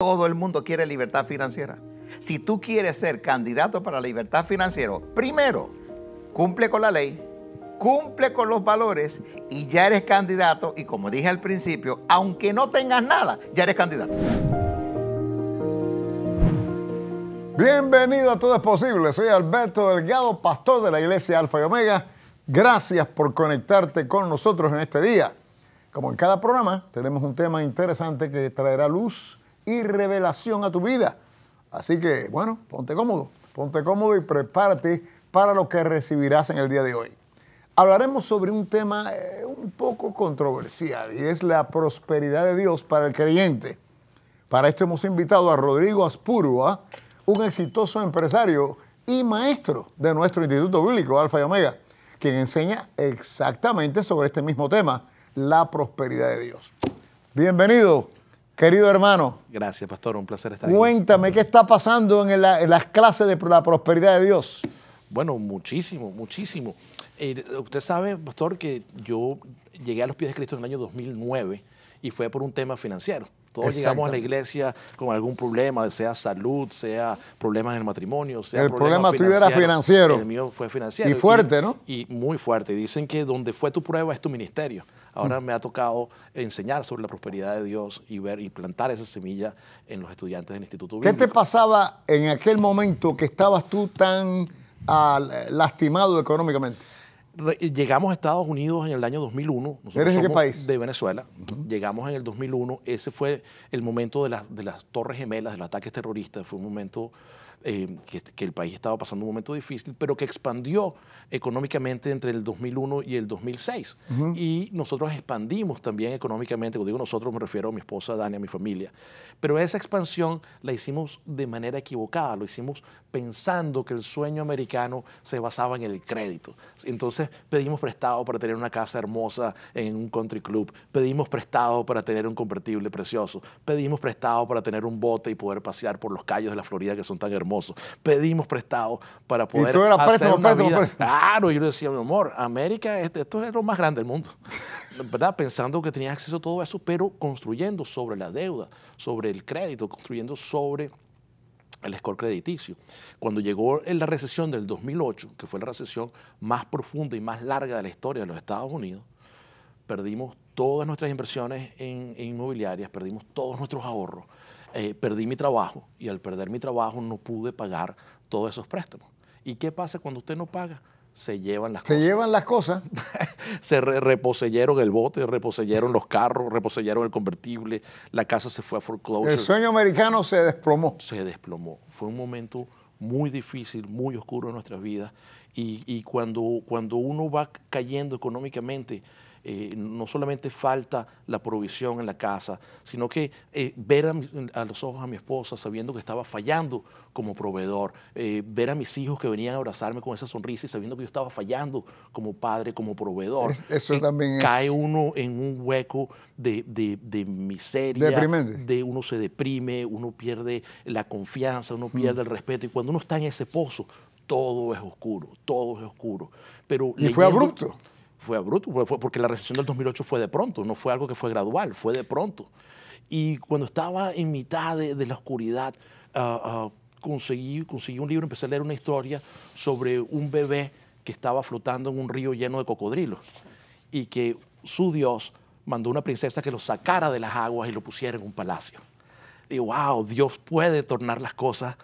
Todo el mundo quiere libertad financiera. Si tú quieres ser candidato para la libertad financiera, primero, cumple con la ley, cumple con los valores y ya eres candidato. Y como dije al principio, aunque no tengas nada, ya eres candidato. Bienvenido a Todo es Posible. Soy Alberto Delgado, pastor de la Iglesia Alfa y Omega. Gracias por conectarte con nosotros en este día. Como en cada programa, tenemos un tema interesante que traerá luz y revelación a tu vida. Así que, bueno, ponte cómodo, ponte cómodo y prepárate para lo que recibirás en el día de hoy. Hablaremos sobre un tema eh, un poco controversial y es la prosperidad de Dios para el creyente. Para esto hemos invitado a Rodrigo Aspurua, un exitoso empresario y maestro de nuestro Instituto Bíblico Alfa y Omega, quien enseña exactamente sobre este mismo tema, la prosperidad de Dios. Bienvenido, Querido hermano. Gracias, pastor. Un placer estar aquí. Cuéntame, ¿qué está pasando en, las clases de la prosperidad de Dios? Bueno, muchísimo, muchísimo. Eh, usted sabe, pastor, que yo llegué a los pies de Cristo en el año 2009 y fue por un tema financiero. Todos llegamos a la iglesia con algún problema, sea salud, sea problemas en el matrimonio, sea El problema tuyo era financiero. El mío fue financiero. Y fuerte, ¿no? Y muy fuerte. Dicen que donde fue tu prueba es tu ministerio. Ahora mm. me ha tocado enseñar sobre la prosperidad de Dios y ver y plantar esa semilla en los estudiantes del Instituto Bíblico. ¿Qué te pasaba en aquel momento que estabas tú tan ah, lastimado económicamente? Eh, llegamos a Estados Unidos en el año 2001. ¿Eres de qué país? De Venezuela. Llegamos en el 2001. Ese fue el momento de, de las Torres Gemelas, de los ataques terroristas. Fue un momento eh, que, el país estaba pasando un momento difícil, pero que expandió económicamente entre el 2001 y el 2006. Y nosotros expandimos también económicamente, cuando digo nosotros me refiero a mi esposa Dani, a mi familia. Pero esa expansión la hicimos de manera equivocada, lo hicimos pensando que el sueño americano se basaba en el crédito. Entonces pedimos prestado para tener una casa hermosa en un country club, pedimos prestado para tener un convertible precioso, pedimos prestado para tener un bote y poder pasear por los callos de la Florida que son tan hermosos Pedimos prestado para poder. Y era préstamo, préstamo, Claro, yo le decía, mi amor, América, este, esto es lo más grande del mundo. ¿Verdad? Pensando que tenía acceso a todo eso, pero construyendo sobre la deuda, sobre el crédito, construyendo sobre el score crediticio. Cuando llegó la recesión del 2008, que fue la recesión más profunda y más larga de la historia de los Estados Unidos, perdimos todas nuestras inversiones inmobiliarias, perdimos todos nuestros ahorros, eh, perdí mi trabajo y al perder mi trabajo no pude pagar todos esos préstamos. ¿Y qué pasa cuando usted no paga? Se llevan las cosas. Se llevan las cosas. se reposeyeron el bote, reposeyeron los carros, reposeyeron el convertible, la casa se fue a foreclosure. El sueño americano se desplomó. Se desplomó. Fue un momento muy difícil, muy oscuro en nuestras vidas. Y, cuando, cuando uno va cayendo económicamente, eh, no solamente falta la provisión en la casa, sino que eh, ver a, los ojos a mi esposa sabiendo que estaba fallando como proveedor, eh, ver a mis hijos que venían a abrazarme con esa sonrisa y sabiendo que yo estaba fallando como padre, como proveedor. eso también Cae uno en un hueco de, miseria, de uno se deprime, uno pierde la confianza, uno mm. pierde el respeto y cuando uno está en ese pozo, todo es oscuro, todo es oscuro. Pero y fue abrupto fue bruto, porque la recesión del 2008 fue de pronto, no fue algo que fue gradual, fue de pronto. Y cuando estaba en mitad de, la oscuridad, ah, ah, conseguí un libro, empecé a leer una historia sobre un bebé que estaba flotando en un río lleno de cocodrilos y que su dios mandó a una princesa que lo sacara de las aguas y lo pusiera en un palacio y wow, Dios puede tornar las cosas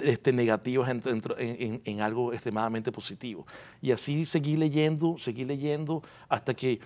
este, negativas en, en, algo extremadamente positivo. Y así seguí leyendo, seguí leyendo hasta que eh,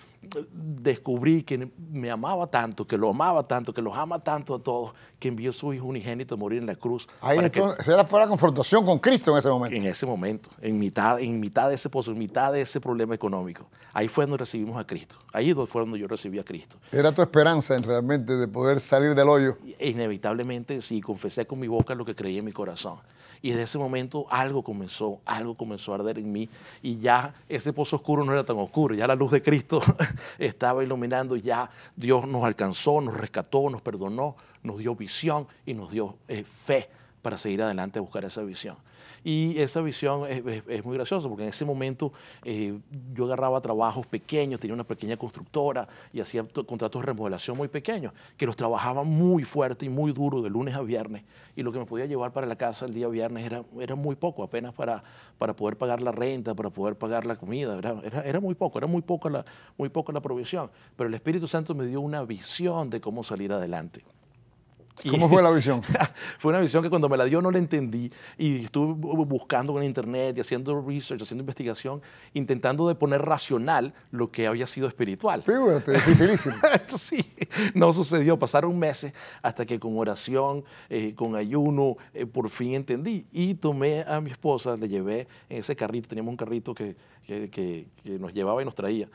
descubrí que me amaba tanto, que lo amaba tanto, que los ama tanto a todos, que envió a su hijo unigénito a morir en la cruz. Ahí entonces, era fue la confrontación con Cristo en ese momento. En ese momento, en mitad, en mitad de ese en mitad de ese problema económico. Ahí fue donde recibimos a Cristo. Ahí fue donde yo recibí a Cristo. Era tu esperanza realmente de poder salir del hoyo. Inevitable lamentablemente sí, confesé con mi boca lo que creía en mi corazón. Y desde ese momento algo comenzó, algo comenzó a arder en mí y ya ese pozo oscuro no era tan oscuro, ya la luz de Cristo estaba iluminando, ya Dios nos alcanzó, nos rescató, nos perdonó, nos dio visión y nos dio eh, fe para seguir adelante a buscar esa visión. Y esa visión es, muy graciosa porque en ese momento eh, yo agarraba trabajos pequeños, tenía una pequeña constructora y hacía contratos de remodelación muy pequeños, que los trabajaba muy fuerte y muy duro de lunes a viernes. Y lo que me podía llevar para la casa el día viernes era, muy poco, apenas para, poder pagar la renta, para poder pagar la comida. Era, era, muy poco, era muy poca muy la provisión. Pero el Espíritu Santo me dio una visión de cómo salir adelante. ¿Cómo fue la visión? fue una visión que cuando me la dio no la entendí y estuve buscando en internet y haciendo research, haciendo investigación, intentando de poner racional lo que había sido espiritual. Fíjate, dificilísimo. Esto sí, no sucedió. Pasaron meses hasta que con oración, eh, con ayuno, eh, por fin entendí. Y tomé a mi esposa, le llevé en ese carrito, teníamos un carrito que, que, que nos llevaba y nos traía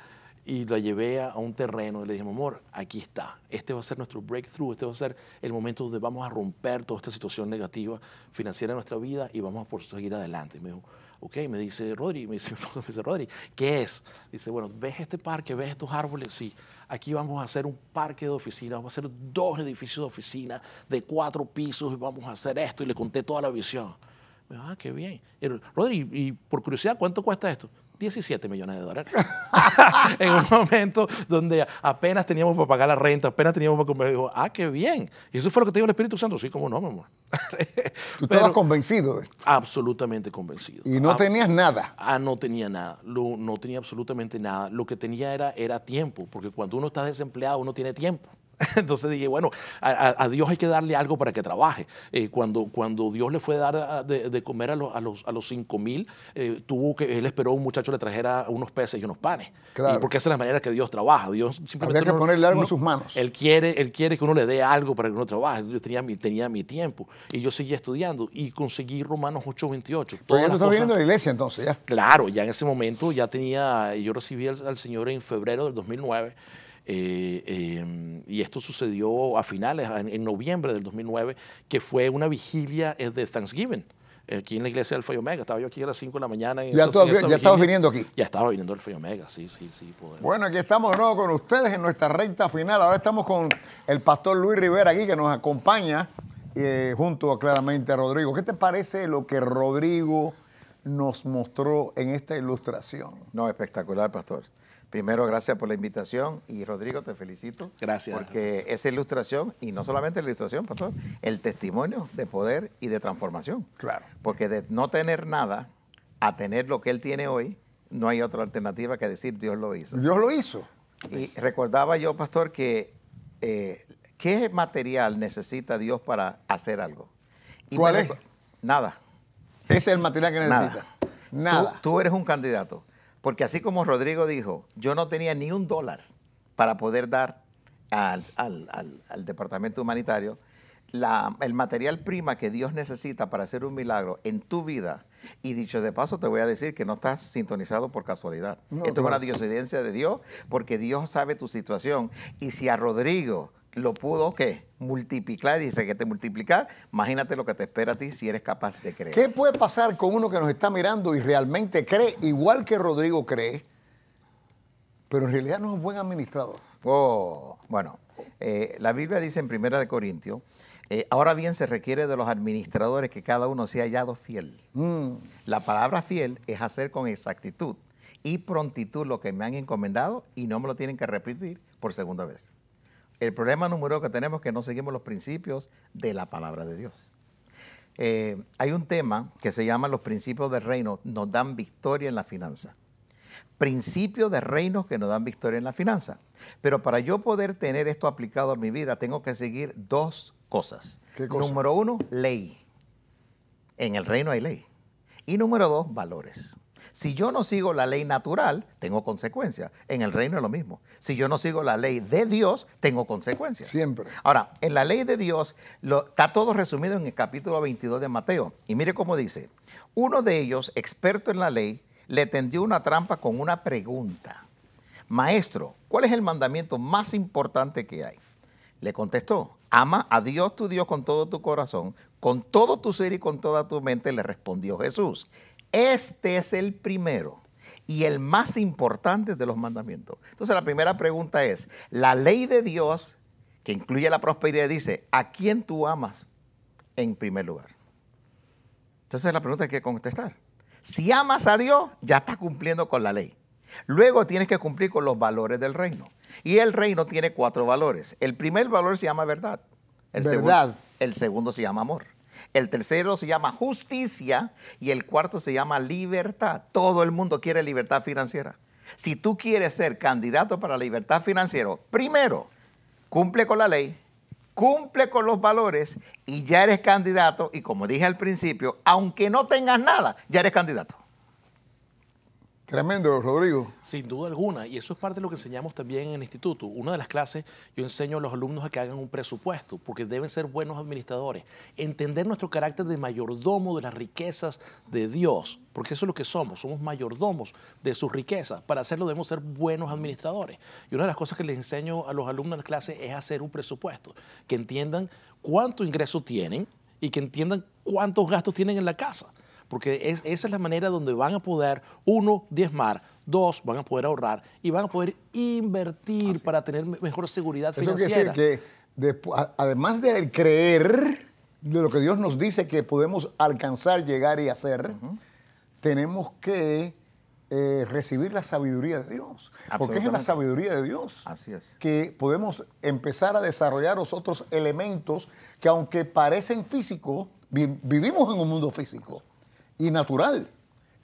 y la llevé a, un terreno y le dije, amor, aquí está, este va a ser nuestro breakthrough, este va a ser el momento donde vamos a romper toda esta situación negativa financiera de nuestra vida y vamos a por seguir adelante. me dijo, ok, me dice Rodri, me dice, me Rodri, ¿qué es? Dice, bueno, ¿ves este parque? ¿Ves estos árboles? Sí, aquí vamos a hacer un parque de oficinas, vamos a hacer dos edificios de oficina de cuatro pisos y vamos a hacer esto y le conté toda la visión. Me dijo, ah, qué bien. Rodri, y por curiosidad, ¿cuánto cuesta esto? 17 millones de dólares. en un momento donde apenas teníamos para pagar la renta, apenas teníamos para comer. Dijo, ah, qué bien. Y eso fue lo que te dijo el Espíritu Santo. Sí, como no, mi amor. ¿Tú estabas convencido? De esto? Absolutamente convencido. ¿Y no tenías nada? Ah, no tenía nada. no tenía absolutamente nada. Lo que tenía era, era tiempo, porque cuando uno está desempleado, uno tiene tiempo. Entonces dije, bueno, a, Dios hay que darle algo para que trabaje. Eh, cuando, cuando Dios le fue a dar ah, de, comer a los, a mil, eh, tuvo que, él esperó a un muchacho le trajera unos peces y unos panes. porque esa es la manera que Dios trabaja. Dios simplemente Habría que ponerle algo en sus manos. Él quiere, él quiere que uno le dé algo para que uno trabaje. Yo tenía mi, tiempo y yo seguía estudiando y conseguí Romanos 8.28. Pero ya tú estás viviendo en la iglesia entonces, ya. Claro, ya en ese momento ya tenía, yo recibí al, al Señor en febrero del 2009 eh, eh, y esto sucedió a finales, en, noviembre del 2009, que fue una vigilia de Thanksgiving aquí en la iglesia del Feo Omega. Estaba yo aquí a las 5 de la mañana. ya, estabas viniendo aquí. Ya estaba viniendo el Feo Omega, sí, sí, sí. Bueno, aquí estamos de con ustedes en nuestra recta final. Ahora estamos con el pastor Luis Rivera aquí que nos acompaña eh, junto claramente a Rodrigo. ¿Qué te parece lo que Rodrigo nos mostró en esta ilustración? No, espectacular, pastor. Primero, gracias por la invitación y Rodrigo, te felicito. Gracias. Porque esa ilustración, y no solamente la ilustración, pastor, el testimonio de poder y de transformación. Claro. Porque de no tener nada a tener lo que él tiene hoy, no hay otra alternativa que decir Dios lo hizo. Dios lo hizo. Y recordaba yo, pastor, que eh, ¿qué material necesita Dios para hacer algo? ¿Cuál es? Nada. Ese es el material que necesita. Nada. tú eres un candidato. Porque así como Rodrigo dijo, yo no tenía ni un dólar para poder dar al, departamento humanitario, el material prima que Dios necesita para hacer un milagro en tu vida. Y dicho de paso, te voy a decir que no estás sintonizado por casualidad. Esto es una diosidencia de Dios, porque Dios sabe tu situación. Y si a Rodrigo lo pudo, ¿qué? multiplicar y requete multiplicar. Imagínate lo que te espera a ti si eres capaz de creer. ¿Qué puede pasar con uno que nos está mirando y realmente cree igual que Rodrigo cree, pero en realidad no es un buen administrador? Oh, bueno, eh, la Biblia dice en Primera de Corintios, eh, ahora bien se requiere de los administradores que cada uno sea hallado fiel. Mm. La palabra fiel es hacer con exactitud y prontitud lo que me han encomendado y no me lo tienen que repetir por segunda vez. El problema número que tenemos es que no seguimos los principios de la palabra de Dios. Eh, hay un tema que se llama los principios del reino, nos dan victoria en la finanza. Principios de reinos que nos dan victoria en la finanza. Pero para yo poder tener esto aplicado a mi vida, tengo que seguir dos cosas. Número uno, ley. En el reino hay ley. Y número dos, valores. Si yo no sigo la ley natural, tengo consecuencias. En el reino es lo mismo. Si yo no sigo la ley de Dios, tengo consecuencias. Siempre. Ahora, en la ley de Dios está todo resumido en el capítulo 22 de Mateo. Y mire cómo dice, uno de ellos, experto en la ley, le tendió una trampa con una pregunta. Maestro, ¿cuál es el mandamiento más importante que hay? Le contestó, ama a Dios tu Dios con todo tu corazón, con todo tu ser y con toda tu mente, le respondió Jesús. Este es el primero y el más importante de los mandamientos. Entonces la primera pregunta es, la ley de Dios, que incluye la prosperidad, dice, ¿a quién tú amas en primer lugar? Entonces la pregunta hay que contestar. Si amas a Dios, ya estás cumpliendo con la ley. Luego tienes que cumplir con los valores del reino. Y el reino tiene cuatro valores. El primer valor se llama verdad. El, el segundo se llama amor. El tercero se llama justicia y el cuarto se llama libertad. Todo el mundo quiere libertad financiera. Si tú quieres ser candidato para libertad financiera, primero, cumple con la ley, cumple con los valores y ya eres candidato. Y como dije al principio, aunque no tengas nada, ya eres candidato. Tremendo, Rodrigo. Sin duda alguna, y eso es parte de lo que enseñamos también en el instituto. Una de las clases, yo enseño a los alumnos a que hagan un presupuesto, porque deben ser buenos administradores, entender nuestro carácter de mayordomo de las riquezas de Dios, porque eso es lo que somos, somos mayordomos de sus riquezas. Para hacerlo debemos ser buenos administradores. Y una de las cosas que les enseño a los alumnos en la clase es hacer un presupuesto, que entiendan cuánto ingreso tienen y que entiendan cuántos gastos tienen en la casa porque esa es la manera donde van a poder, uno, diezmar, dos, van a poder ahorrar y van a poder invertir para tener mejor seguridad financiera. Eso quiere decir que además del creer de lo que Dios nos dice que podemos alcanzar, llegar y hacer, tenemos que eh, recibir la sabiduría de Dios. Porque es la sabiduría de Dios que podemos empezar a desarrollar los otros elementos que aunque parecen físicos, vivimos en un mundo físico y natural.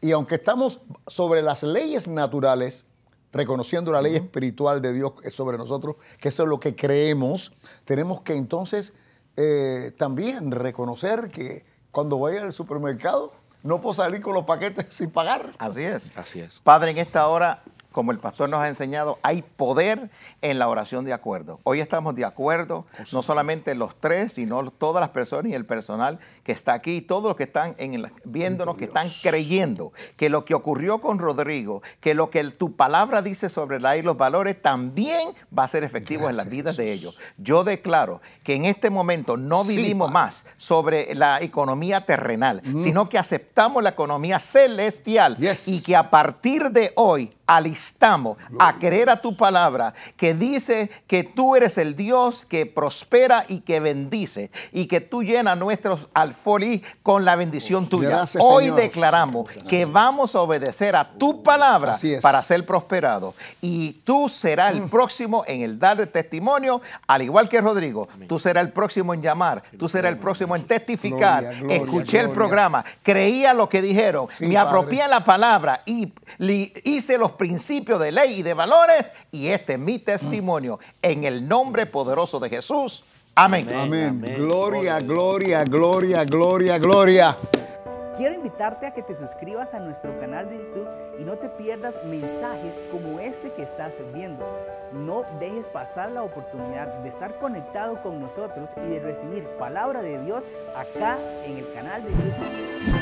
Y aunque estamos sobre las leyes naturales, reconociendo la ley espiritual de Dios sobre nosotros, que eso es lo que creemos, tenemos que entonces eh, también reconocer que cuando voy al supermercado no puedo salir con los paquetes sin pagar. Así es. Así es. Padre, en esta hora, como el pastor nos ha enseñado, hay poder en la oración de acuerdo. Hoy estamos de acuerdo, no solamente los tres, sino todas las personas y el personal que está aquí, todos los que están viéndonos, que están creyendo que lo que ocurrió con Rodrigo, que lo que tu palabra dice sobre la y los valores, también va a ser efectivo en las vidas de ellos. Yo declaro que en este momento no vivimos más sobre la economía terrenal, mm. sino que aceptamos la economía celestial y que a partir de hoy alistamos a creer a tu palabra que dice que tú eres el Dios que prospera y que bendice y que tú llenas nuestros al feliz con la bendición tuya. Hoy declaramos que vamos a obedecer a tu palabra para ser prosperados. Y tú serás el mm. próximo en el dar testimonio, al igual que Rodrigo. Tú serás el próximo en llamar, tú serás el próximo en testificar. Escuché el programa, creía lo que dijeron, me apropié la palabra y hice los principios de ley y de valores. Y este es mi testimonio. En el nombre poderoso de Jesús. Amén. Amén. Gloria, gloria, gloria, gloria, gloria. Quiero invitarte a que te suscribas a nuestro canal de YouTube y no te pierdas mensajes como este que estás viendo. No dejes pasar la oportunidad de estar conectado con nosotros y de recibir palabra de Dios acá en el canal de YouTube.